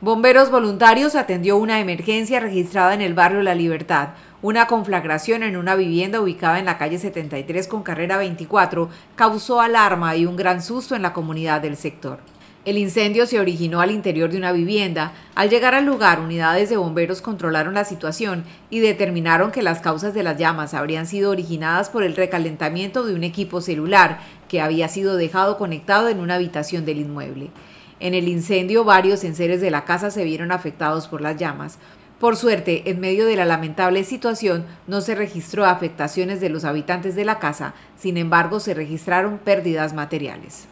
Bomberos voluntarios atendió una emergencia registrada en el barrio La Libertad, una conflagración en una vivienda ubicada en la calle 73 con carrera 24 causó alarma y un gran susto en la comunidad del sector. El incendio se originó al interior de una vivienda. Al llegar al lugar, unidades de bomberos controlaron la situación y determinaron que las causas de las llamas habrían sido originadas por el recalentamiento de un equipo celular que había sido dejado conectado en una habitación del inmueble. En el incendio varios enseres de la casa se vieron afectados por las llamas. Por suerte, en medio de la lamentable situación no se registró afectaciones de los habitantes de la casa, sin embargo se registraron pérdidas materiales.